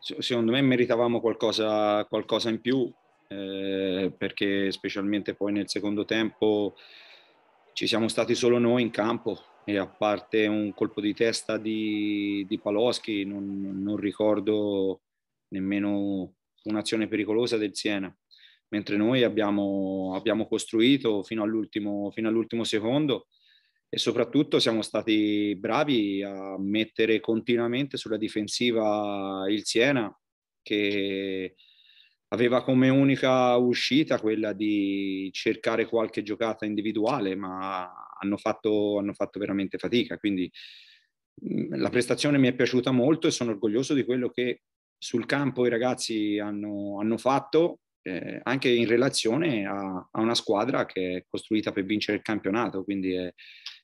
secondo me meritavamo qualcosa, qualcosa in più eh, perché specialmente poi nel secondo tempo ci siamo stati solo noi in campo e a parte un colpo di testa di, di Paloschi non, non ricordo nemmeno un'azione pericolosa del Siena mentre noi abbiamo, abbiamo costruito fino all'ultimo, fino all'ultimo secondo e soprattutto siamo stati bravi a mettere continuamente sulla difensiva il Siena che aveva come unica uscita quella di cercare qualche giocata individuale ma hanno fatto, hanno fatto veramente fatica quindi mm, la prestazione mi è piaciuta molto e sono orgoglioso di quello che sul campo i ragazzi hanno, hanno fatto eh, anche in relazione a, a, una squadra che è costruita per vincere il campionato, quindi è,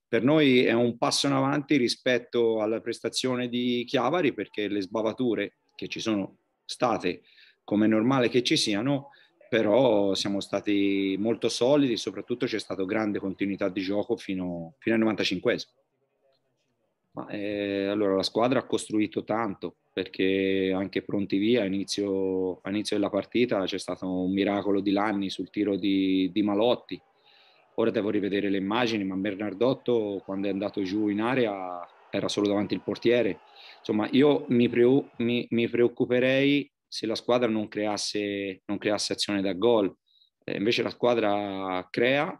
per noi è un passo in avanti rispetto alla prestazione di Chiavari perché le sbavature che ci sono state, come è normale che ci siano, però siamo stati molto solidi, soprattutto c'è stata grande continuità di gioco fino, fino al 95 ma, eh, allora, la squadra ha costruito tanto perché anche pronti via a inizio, della partita c'è stato un miracolo di Lanni sul tiro di, di Malotti Ora devo rivedere le immagini, ma Bernardotto quando è andato giù in area era solo davanti il portiere. Insomma, io mi, preo- mi, mi preoccuperei se la squadra non creasse, non creasse azione da gol. Eh, invece la squadra crea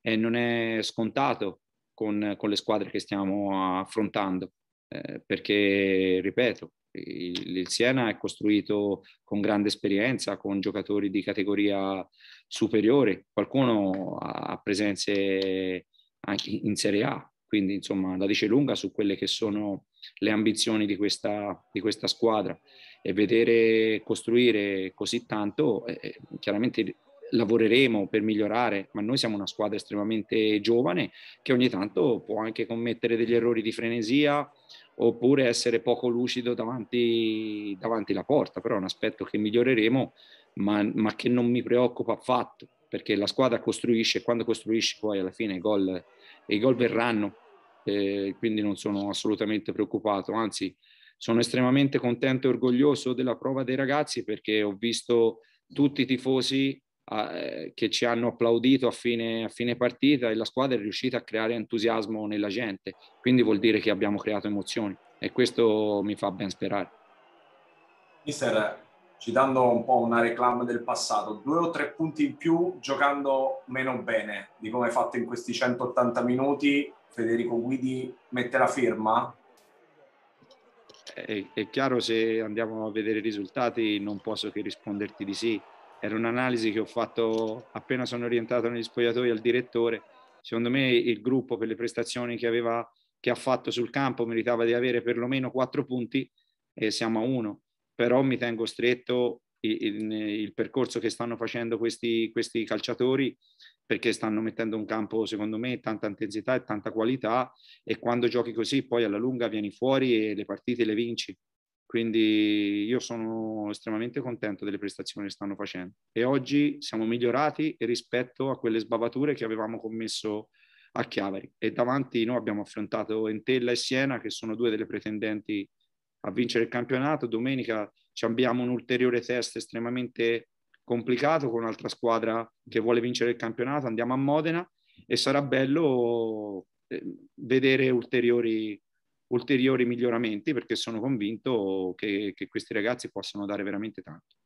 e non è scontato con, con le squadre che stiamo affrontando, eh, perché, ripeto, il, il Siena è costruito con grande esperienza, con giocatori di categoria superiore, qualcuno ha presenze anche in Serie A, quindi insomma la dice lunga su quelle che sono le ambizioni di questa, di questa squadra e vedere costruire così tanto eh, eh chiaramente lavoreremo per migliorare, ma noi siamo una squadra estremamente giovane che ogni tanto può anche commettere degli errori di frenesia oppure essere poco lucido davanti, davanti alla porta, però è un aspetto che miglioreremo, ma, ma, che non mi preoccupa affatto, perché la squadra costruisce, quando costruisce poi alla fine i gol, i gol verranno, eh, quindi non sono assolutamente preoccupato, anzi sono estremamente contento e orgoglioso della prova dei ragazzi perché ho visto tutti i tifosi eh, che ci hanno applaudito a fine, a fine partita e la squadra è riuscita a creare entusiasmo nella gente, quindi vuol dire che abbiamo creato emozioni e questo mi fa ben sperare. Mister, citando un po' una reclama del passato, due o tre punti in più giocando meno bene di come hai fatto in questi 180 minuti, Federico Guidi mette la firma? È, è chiaro se andiamo a vedere i risultati non posso che risponderti di sì, era un'analisi che ho fatto appena sono rientrato negli spogliatoi al direttore. Secondo me il gruppo per le prestazioni che, aveva, che ha fatto sul campo meritava di avere perlomeno quattro punti e siamo a uno. Però mi tengo stretto il, il percorso che stanno facendo questi, questi calciatori perché stanno mettendo un campo, secondo me, tanta intensità e tanta qualità e quando giochi così poi alla lunga vieni fuori e le partite le vinci. Quindi io sono estremamente contento delle prestazioni che stanno facendo e oggi siamo migliorati rispetto a quelle sbavature che avevamo commesso a Chiavari e davanti noi abbiamo affrontato Entella e Siena che sono due delle pretendenti a vincere il campionato. Domenica ci abbiamo un ulteriore test estremamente complicato con un'altra squadra che vuole vincere il campionato. Andiamo a Modena e sarà bello eh, vedere ulteriori ulteriori miglioramenti perché sono convinto che, che questi ragazzi possano dare veramente tanto.